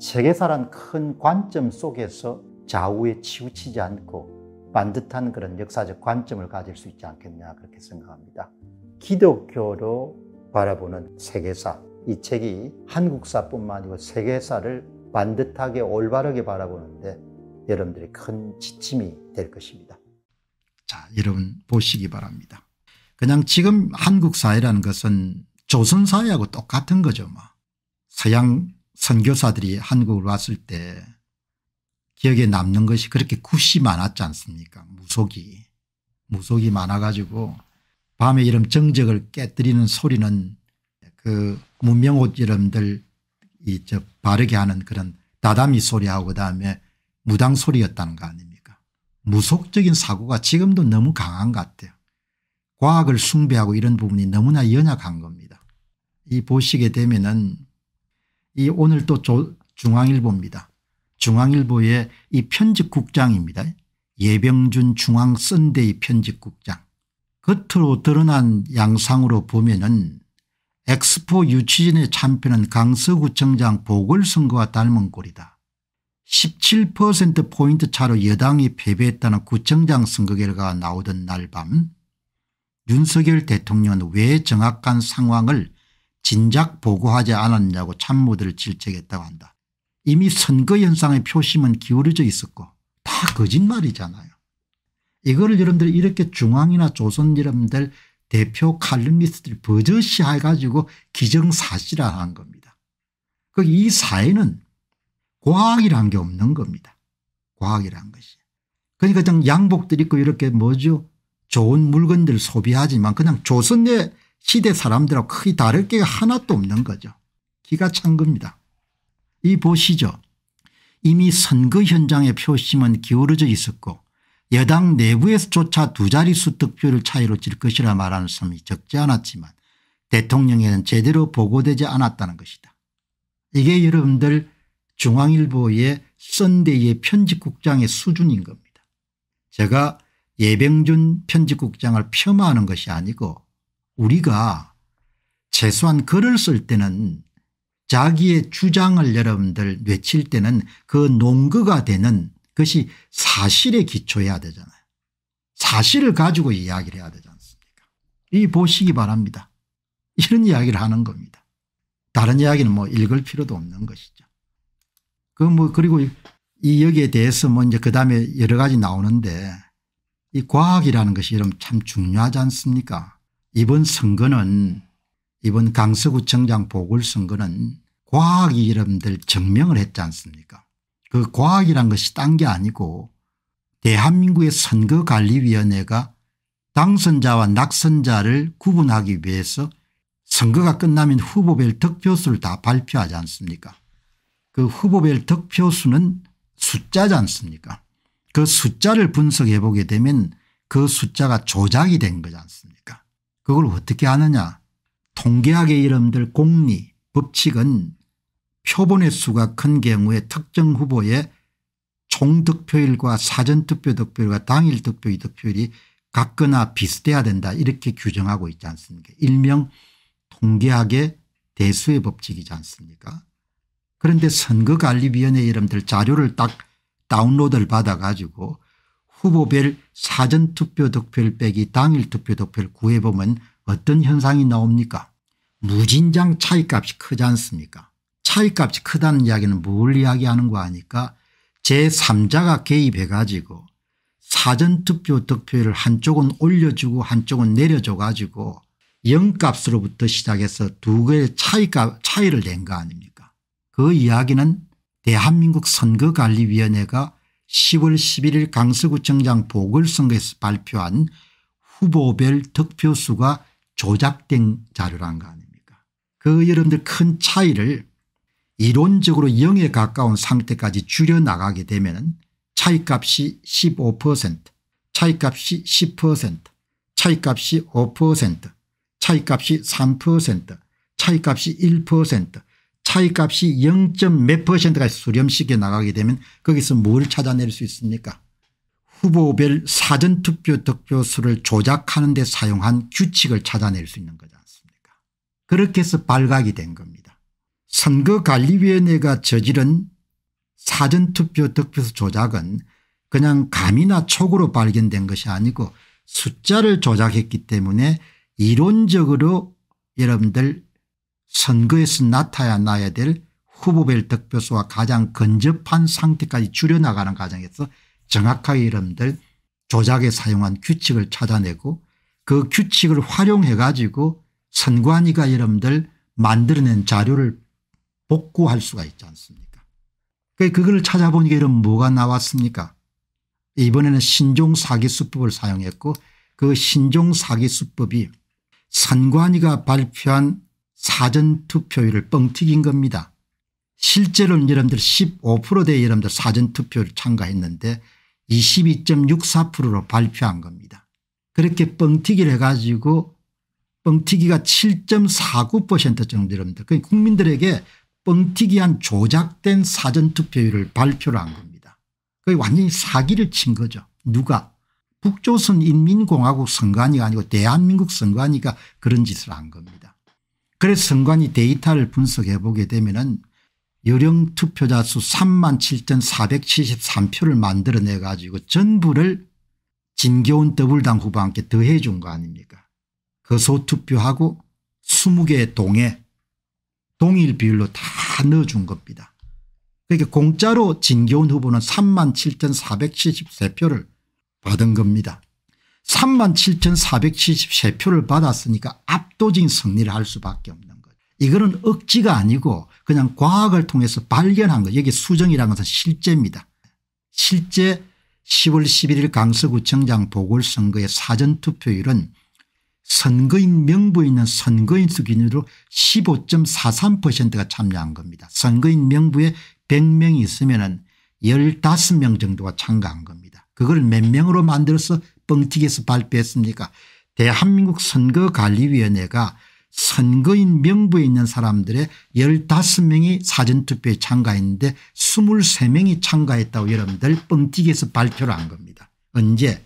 세계사란 큰 관점 속에서 좌우에 치우치지 않고 반듯한 그런 역사적 관점을 가질 수 있지 않겠냐 그렇게 생각합니다. 기독교로 바라보는 세계사 이 책이 한국사뿐만 아니고 세계사를 반듯하게 올바르게 바라보는데 여러분들이 큰 지침이 될 것입니다. 자 여러분 보시기 바랍니다. 그냥 지금 한국 사회라는 것은 조선 사회하고 똑같은 거죠. 뭐. 서양 선교사들이 한국을 왔을 때 기억에 남는 것이 그렇게 굿이 많았지 않습니까 무속이 무속이 많아가지고 밤에 이런 정적을 깨뜨리는 소리는 그 문명옷 이름들 이 저 바르게 하는 그런 다다미 소리하고 그다음에 무당 소리였다는 거 아닙니까 무속적인 사고가 지금도 너무 강한 것 같아요 과학을 숭배하고 이런 부분이 너무나 연약한 겁니다 이 보시게 되면은 이 오늘 또 중앙일보입니다. 중앙일보의 이 편집국장입니다. 예병준 중앙 썬데의 편집국장. 겉으로 드러난 양상으로 보면은 엑스포 유치진의 참패는 강서구청장 보궐선거와 닮은 꼴이다. 17%포인트 차로 여당이 패배했다는 구청장 선거 결과가 나오던 날 밤 윤석열 대통령은 왜 정확한 상황을 진작 보고하지 않았냐고 참모들을 질책했다고 한다. 이미 선거 현상의 표심은 기울어져 있었고 다 거짓말이잖아요. 이거를 여러분들 이렇게 중앙이나 조선 여러분들 대표 칼럼니스트들이 버젓이 해가지고 기정사실화한 겁니다. 그 이 사회는 과학이란 게 없는 겁니다. 과학이란 것이. 그러니까 그냥 양복들 입고 이렇게 뭐죠 좋은 물건들 소비하지만 그냥 조선의 시대 사람들하고 크게 다를 게 하나도 없는 거죠. 기가 찬 겁니다. 이 보시죠. 이미 선거 현장의 표심은 기울어져 있었고 여당 내부에서조차 두 자릿수 득표를 차이로 질 것이라 말하는 사람이 적지 않았지만 대통령에는 제대로 보고되지 않았다는 것이다. 이게 여러분들 중앙일보의 썬데이의 편집국장의 수준인 겁니다. 제가 예병준 편집국장을 폄하하는 것이 아니고 우리가 최소한 글을 쓸 때는 자기의 주장을 여러분들 외칠 때는 그 논거가 되는 것이 사실에 기초해야 되잖아요. 사실을 가지고 이야기를 해야 되지 않습니까 이 보시기 바랍니다. 이런 이야기를 하는 겁니다. 다른 이야기는 뭐 읽을 필요도 없는 것이죠. 그 뭐 그리고 이 여기에 대해서 뭐 이제 그다음에 여러 가지 나오는데 이 과학이라는 것이 여러분 참 중요하지 않습니까 이번 선거는 이번 강서구청장 보궐선거는 과학이 여러들 증명을 했지 않습니까 그 과학이란 것이 딴 게 아니고 대한민국의 선거관리위원회가 당선자와 낙선자를 구분하기 위해서 선거가 끝나면 후보별 득표수를 다 발표하지 않습니까 그 후보별 득표수는 숫자지 않습니까 그 숫자를 분석해 보게 되면 그 숫자가 조작이 된 거지 않습니까 그걸 어떻게 아느냐 통계학의 이름들 공리 법칙은 표본의 수가 큰 경우에 특정 후보의 총득표율과 사전투표 득표율과 당일 득표의 득표율이 같거나 비슷해야 된다 이렇게 규정하고 있지 않습니까 일명 통계학의 대수의 법칙이지 않습니까 그런데 선거관리위원회 이름들 자료를 딱 다운로드를 받아가지고 후보별 사전투표 득표율 빼기 당일 투표 득표를 구해보면 어떤 현상이 나옵니까 무진장 차이값이 크지 않습니까 차이값이 크다는 이야기는 뭘 이야기하는 거 아니까 제3자가 개입해 가지고 사전투표 득표율을 한쪽은 올려주고 한쪽은 내려줘 가지고 0값으로부터 시작해서 두 개의 차이가 차이를 낸 거 아닙니까 그 이야기는 대한민국 선거관리위원회가 10월 11일 강서구청장 보궐선거에서 발표한 후보별 득표수가 조작된 자료란 거 아닙니까 그 여러분들 큰 차이를 이론적으로 0에 가까운 상태까지 줄여나가게 되면 차이값이 15% 차이값이 10% 차이값이 5% 차이값이 3% 차이값이 1% 차이값이 0. 몇 퍼센트가 수렴시켜 나가게 되면 거기서 뭘 찾아낼 수 있습니까 후보별 사전투표 득표수를 조작하는 데 사용한 규칙을 찾아낼 수 있는 거지 않습니까 그렇게 해서 발각이 된 겁니다. 선거관리위원회가 저지른 사전투표 득표수 조작은 그냥 감이나 촉으로 발견된 것이 아니고 숫자를 조작했기 때문에 이론적으로 여러분들 선거에서 나타나야 될 후보별 득표수와 가장 근접한 상태까지 줄여나가는 과정에서 정확하게 이름들 조작에 사용한 규칙을 찾아내고 그 규칙을 활용해 가지고 선관위가 여러분들 만들어낸 자료를 복구할 수가 있지 않습니까 그 그걸 찾아보니까 이런 뭐가 나왔습니까 이번에는 신종사기수법을 사용했고 그 신종사기수법이 선관위가 발표한 사전투표율을 뻥튀긴 겁니다. 실제로는 여러분들 15%대 여러분들 사전투표를 참가했는데 22.64%로 발표한 겁니다. 그렇게 뻥튀기를 해가지고 뻥튀기가 7.49% 정도 여러분들 그러니까 국민들에게 뻥튀기한 조작된 사전투표율을 발표를 한 겁니다. 그게 완전히 사기를 친 거죠. 누가 북조선 인민공화국 선관위가 아니고 대한민국 선관위가 그런 짓을 한 겁니다. 그래서 선관위 데이터를 분석해 보게 되면 은 여령 투표자 수 3만 7,473표를 만들어내 가지고 전부를 진교훈 더블당 후보와 함께 더해 준 거 아닙니까 거소 그 투표하고 20개 동에 동일 비율로 다 넣어준 겁니다. 그러니까 공짜로 진교훈 후보는 3만 7,473표를 받은 겁니다. 37,473표를 받았으니까 압도적인 승리를 할 수밖에 없는 거죠. 이거는 억지가 아니고 그냥 과학을 통해서 발견한 거예요 여기 수정이라는 것은 실제입니다. 실제 10월 11일 강서구청장 보궐선거의 사전투표율은 선거인 명부 에 있는 선거인 수 기준으로 15.43%가 참여한 겁니다. 선거인 명부에 100명이 있으면 15명 정도가 참가한 겁니다. 그걸 몇 명으로 만들어서 뻥튀기에서 발표했습니까 대한민국 선거관리위원회가 선거인 명부에 있는 사람들의 15명이 사전투표에 참가했는데 23명이 참가했다고 여러분들 뻥튀기에서 발표를 한 겁니다. 언제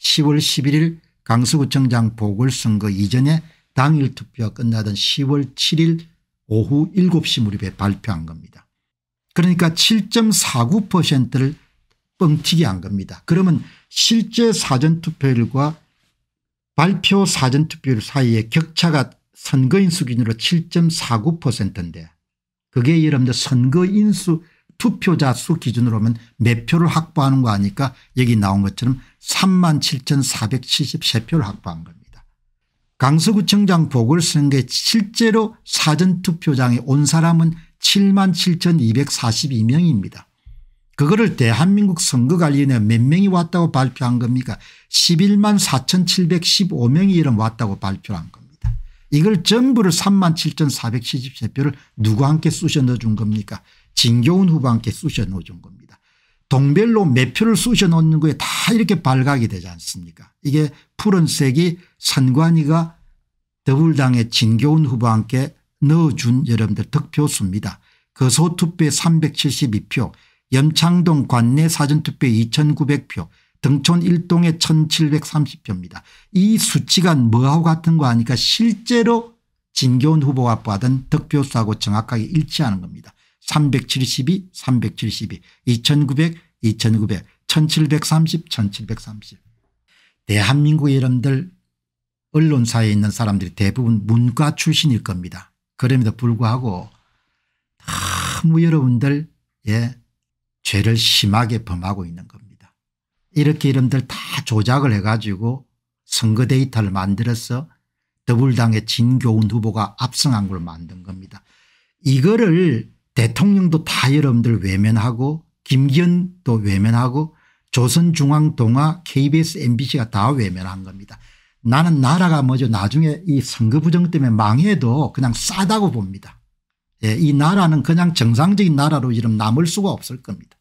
10월 11일 강서구청장 보궐선거 이전에 당일 투표가 끝나던 10월 7일 오후 7시 무렵에 발표한 겁니다. 그러니까 7.49%를 뻥튀기 한 겁니다. 그러면 실제 사전투표율과 발표 사전투표율 사이에 격차가 선거인 수준으로 기 7.49%인데 그게 여러분들 선거인 수 투표자 수 기준으로 하면 몇 표를 확보하는 거 아니까 여기 나온 것처럼 3만 7,473표를 확보한 겁니다. 강서구청장 보궐선거에 실제로 사전투표장에 온 사람은 7만 7,242명입니다. 그거를 대한민국 선거관리위원회 몇 명이 왔다고 발표한 겁니까 11만 4715명이 이런 왔다고 발표한 겁니다. 이걸 전부를 3만 7473표를 누구 함께 쑤셔 넣어준 겁니까 진교훈 후보 함께 쑤셔 넣어준 겁니다. 동별로 몇 표를 쑤셔 넣는 거에 다 이렇게 발각이 되지 않습니까 이게 푸른색이 선관위가 더불당의 진교훈 후보와 함께 넣어준 여러분들 득표수입니다. 거소투표에 372표 염창동 관내 사전투표 2900표 등촌 1동에 1730표입니다. 이 수치가 뭐하고 같은 거아니까 실제로 진교훈 후보가 받은 득표수하고 정확하게 일치하는 겁니다. 372 372 2900 2900 1730 1730 대한민국 여러분들 언론사에 있는 사람들이 대부분 문과 출신일 겁니다. 그럼에도 불구하고 너무 여러분들 예 죄를 심하게 범하고 있는 겁니다. 이렇게 이름들 다 조작을 해가지고 선거 데이터를 만들어서 더불당의 진교훈 후보가 압승한 걸 만든 겁니다. 이거를 대통령도 다 여러분들 외면하고 김기현도 외면하고 조선중앙동화 KBS MBC가 다 외면한 겁니다. 나는 나라가 뭐죠 나중에 이 선거 부정 때문에 망해도 그냥 싸다고 봅니다. 예, 이 나라는 그냥 정상적인 나라로 이름 남을 수가 없을 겁니다.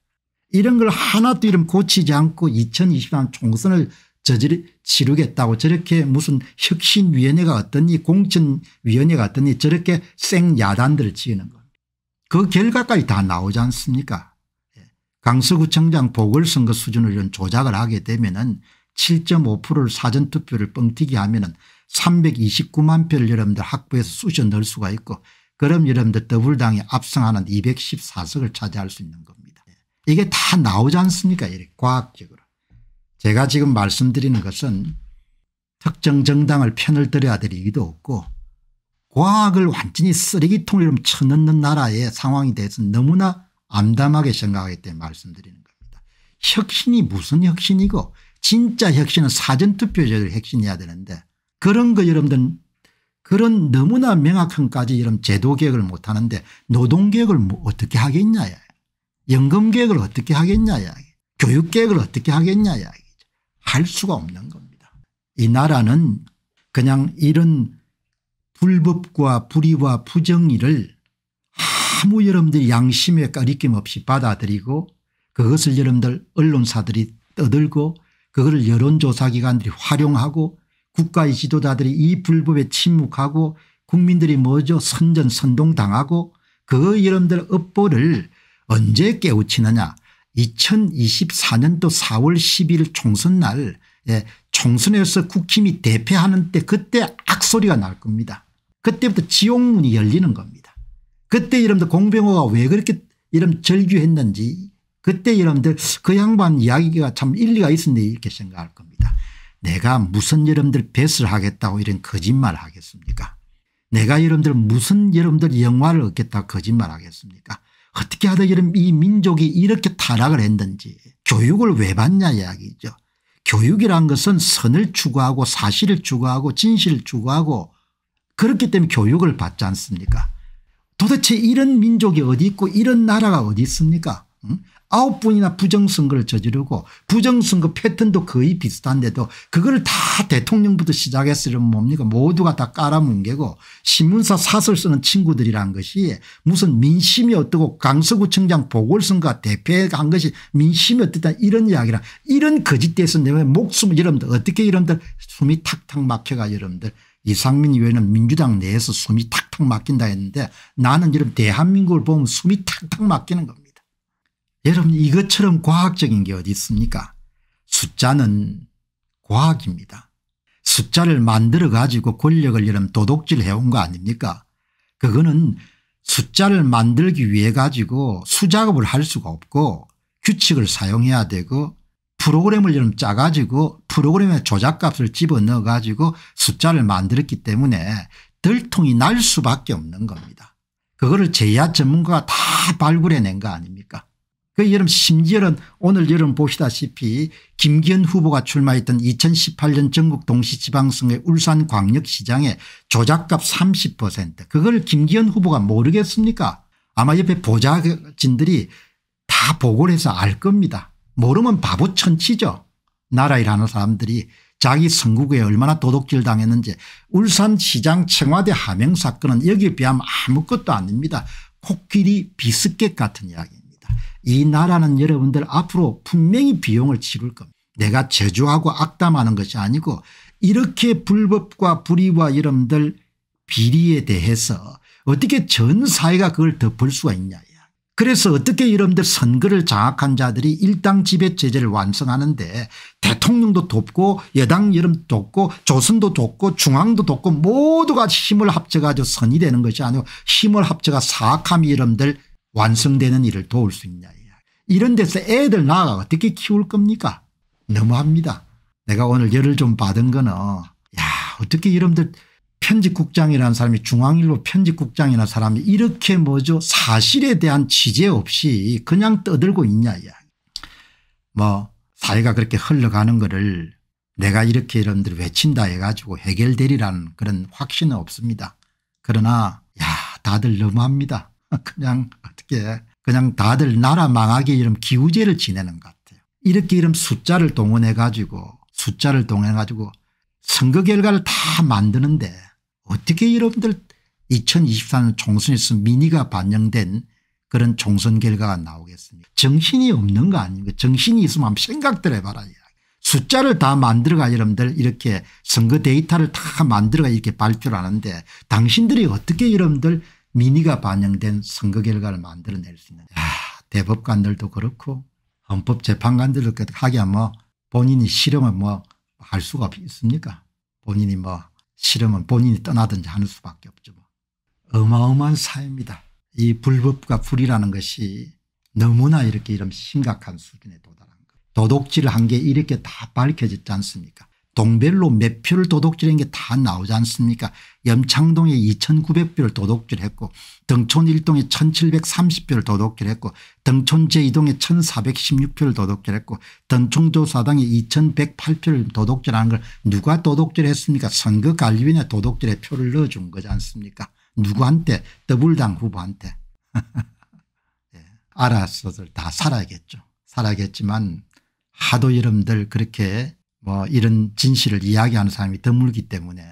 이런 걸 하나도 이름 고치지 않고 2023 총선을 저지르 치르겠다고 저렇게 무슨 혁신위원회가 어떠니 공천위원회가 어떠니 저렇게 생야단들을 지는 으 겁니다. 그 결과까지 다 나오지 않습니까 예. 강서구청장 보궐선거 수준을 이런 조작을 하게 되면 은 7.5%를 사전투표를 뻥튀기 하면 은 329만 표를 여러분들 확보해서 쑤셔 넣을 수가 있고 그럼 여러분들 더불당이 압승하는 214석을 차지할 수 있는 겁니다. 이게 다 나오지 않습니까 이렇게 과학적으로. 제가 지금 말씀드리는 것은 특정 정당을 편을 들어야 될 이유도 없고 과학을 완전히 쓰레기통으로 쳐넣는 나라의 상황에 대해서 너무나 암담하게 생각하기 때문에 말씀드리는 겁니다. 혁신이 무슨 혁신이고 진짜 혁신은 사전투표제를 혁신해야 되는데 그런 거 여러분들 그런 너무나 명확한까지 이런 제도개혁을 못하는데 노동개혁을 뭐 어떻게 하겠냐 연금 계획을 어떻게 하겠냐 이야기 교육 개혁을 어떻게 하겠냐 이야기죠. 할 수가 없는 겁니다. 이 나라는 그냥 이런 불법과 불의와 부정의를 아무 여러분들 양심의 까리낌 없이 받아들이고 그것을 여러분들 언론사들이 떠들고 그거를 여론조사기관들이 활용하고 국가의 지도자들이 이 불법에 침묵하고 국민들이 뭐죠 선전 선동당하고 그 여러분들 업보를 언제 깨우치느냐 2024년도 4월 10일 총선 날 예, 총선에서 국힘이 대패하는 때 그때 악소리가 날 겁니다. 그때부터 지옥문이 열리는 겁니다. 그때 여러분들 공병호가 왜 그렇게 이름 절규했는지 그때 여러분들 그 양반 이야기가 참 일리가 있었네 이렇게 생각할 겁니다. 내가 무슨 여러분들 배슬 하겠다고 이런 거짓말 을 하겠습니까 내가 여러분들 무슨 여러분들 영화를 얻겠다 거짓말 하겠습니까 어떻게 하다기는 이 민족이 이렇게 타락을 했는지 교육을 왜 받냐 이야기죠. 교육이란 것은 선을 추구하고 사실을 추구하고 진실을 추구하고 그렇기 때문에 교육을 받지 않습니까 도대체 이런 민족이 어디 있고 이런 나라가 어디 있습니까 응? 아홉 번이나 부정선거를 저지르고 부정선거 패턴도 거의 비슷한데도 그걸 다 대통령부터 시작했으면 뭡니까 모두가 다 깔아뭉개고 신문사 사설 쓰는 친구들이란 것이 무슨 민심이 어떻고 강서구청장 보궐선거 대표한 것이 민심이 어떻다 이런 이야기라 이런 거짓대에서 내가 목숨을 여러분들 어떻게 여러분들 숨이 탁탁 막혀가 여러분들 이상민 의원은 민주당 내에서 숨이 탁탁 막힌다 했는데 나는 여러분 대한민국을 보면 숨이 탁탁 막히는 겁니다. 여러분 이것처럼 과학적인 게 어디 있습니까 숫자는 과학입니다. 숫자를 만들어 가지고 권력을 여러분 도둑질 해온 거 아닙니까 그거는 숫자를 만들기 위해 가지고 수작업을 할 수가 없고 규칙을 사용해야 되고 프로그램을 여좀 짜가지고 프로그램의 조작값을 집어넣어 가지고 숫자를 만들었기 때문에 들통이 날 수밖에 없는 겁니다. 그거를 제야 전문가가 다 발굴해낸 거 아닙니까 그 여름 심지어는 오늘 여름 보시다시피 김기현 후보가 출마했던 2018년 전국 동시지방선거의 울산광역시장의 조작값 30% 그걸 김기현 후보가 모르겠습니까 아마 옆에 보좌진들이 다 보고를 해서 알 겁니다. 모르면 바보 천치죠. 나라 일하는 사람들이 자기 선국에 얼마나 도둑질 당했는지 울산시장 청와대 하명 사건은 여기에 비하면 아무것도 아닙니다. 코끼리 비스켓 같은 이야기. 이 나라는 여러분들 앞으로 분명히 비용을 치를 겁니다. 내가 제조하고 악담하는 것이 아니고 이렇게 불법과 불의와 여러분들 비리에 대해서 어떻게 전 사회가 그걸 덮을 수가 있냐. 그래서 어떻게 여러분들 선거를 장악한 자들이 일당 지배 체제를 완성하는데 대통령도 돕고 여당 여름 돕고 조선도 돕고 중앙도 돕고 모두가 힘을 합쳐가지고 선이 되는 것이 아니고 힘을 합쳐가 사악함이 여러분들 완성되는 일을 도울 수 있냐. 이런 데서 애들 낳아 가 어떻게 키울 겁니까 너무합니다. 내가 오늘 열을 좀 받은 거는 야 어떻게 이름들 편집국장이라는 사람이 중앙일보 편집국장이라는 사람이 이렇게 뭐죠 사실에 대한 취재 없이 그냥 떠들고 있냐 야뭐 사회가 그렇게 흘러가는 거를 내가 이렇게 이런들 외친다 해가지고 해결되리라는 그런 확신은 없습니다. 그러나 야 다들 너무합니다. 그냥 어떻게 그냥 다들 나라 망하게 이름 기우제를 지내는 것 같아요. 이렇게 이름 숫자를 동원해 가지고 숫자를 동원해 가지고 선거 결과를 다 만드는데 어떻게 여러분들 2023년 총선에서 민의가 반영된 그런 총선 결과가 나오겠습니까 정신이 없는 거 아닙니까 정신이 있으면 한번 생각들 해봐라 숫자를 다 만들어가 여러분들 이렇게 선거 데이터를 다 만들어가 이렇게 발표를 하는데 당신들이 어떻게 여러분들 민의가 반영된 선거 결과를 만들어낼 수 있는 아, 대법관들도 그렇고 헌법재판관들도 그렇고 하게 하면 본인이 실험을 뭐 할 수가 있습니까 본인이 뭐 실험은 본인이 떠나든지 하는 수밖에 없죠. 뭐. 어마어마한 사회입니다. 이 불법과 불이라는 것이 너무나 이렇게 이런 심각한 수준에 도달한 것. 도둑질 한 게 이렇게 다 밝혀졌지 않습니까 동별로 몇 표를 도둑질한 게 다 나오지 않습니까 염창동에 2900표를 도둑질했고 등촌 1동에 1730표를 도둑질했고 등촌 제2동에 1416표를 도둑질했고 등촌조사당에 2108표를 도둑질한 걸 누가 도둑질했습니까 선거관리위원회 도둑질에 표를 넣어준 거지 않습니까 누구한테 더블당 후보한테 예. 알아서들 다 살아야겠죠 살아야겠지만 하도 여러분들 그렇게 뭐 이런 진실을 이야기하는 사람이 드물기 때문에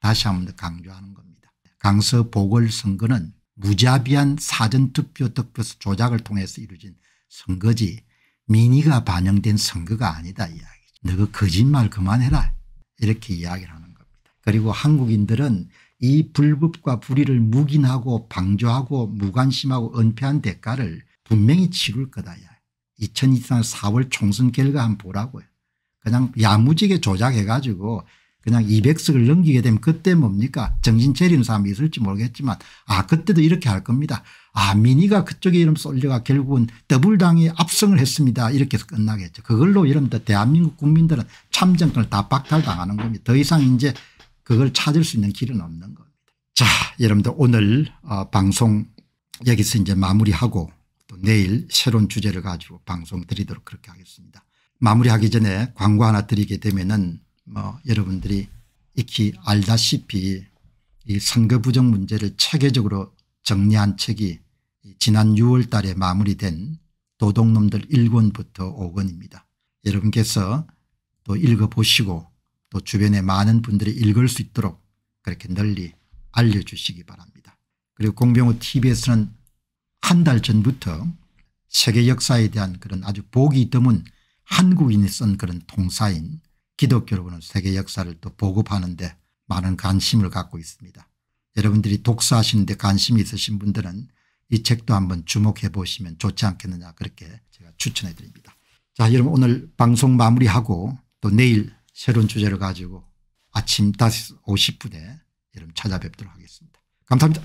다시 한 번 더 강조하는 겁니다. 강서 보궐선거는 무자비한 사전투표 득표수 조작을 통해서 이루어진 선거지 민의가 반영된 선거가 아니다 이야기죠. 너그 거짓말 그만해라 이렇게 이야기를 하는 겁니다. 그리고 한국인들은 이 불법과 불의를 묵인하고 방조하고 무관심하고 은폐한 대가를 분명히 치를 거다. 야. 2023년 4월 총선 결과 한 보라고요. 그냥 야무지게 조작해가지고 그냥 200석을 넘기게 되면 그때 뭡니까 정신 차리는 사람이 있을지 모르겠지만 아 그때도 이렇게 할 겁니다. 아 민의가 그쪽에 이름 쏠려가 결국은 더블당이 압승을 했습니다. 이렇게 해서 끝나겠죠. 그걸로 여러분들 대한민국 국민들은 참정권을 다 박탈당하는 겁니다. 더 이상 이제 그걸 찾을 수 있는 길은 없는 겁니다. 자 여러분들 오늘 어, 방송 여기서 이제 마무리하고 또 내일 새로운 주제를 가지고 방송 드리도록 그렇게 하겠습니다. 마무리하기 전에 광고 하나 드리게 되면은 뭐 여러분들이 익히 알다시피 이 선거 부정 문제를 체계적으로 정리한 책이 지난 6월 달에 마무리된 도둑놈들 1권부터 5권입니다. 여러분께서 또 읽어보시고 또 주변에 많은 분들이 읽을 수 있도록 그렇게 널리 알려주시기 바랍니다. 그리고 공병호 tv에서는 한 달 전부터 세계 역사에 대한 그런 아주 보기 드문 한국인이 쓴 그런 통사인 기독교로는 세계 역사를 또 보급하는데 많은 관심을 갖고 있습니다. 여러분들이 독서하시는데 관심이 있으신 분들은 이 책도 한번 주목해 보시면 좋지 않겠느냐 그렇게 제가 추천해 드립니다. 자 여러분 오늘 방송 마무리하고 또 내일 새로운 주제를 가지고 아침 5시 50분에 여러분 찾아뵙도록 하겠습니다. 감사합니다.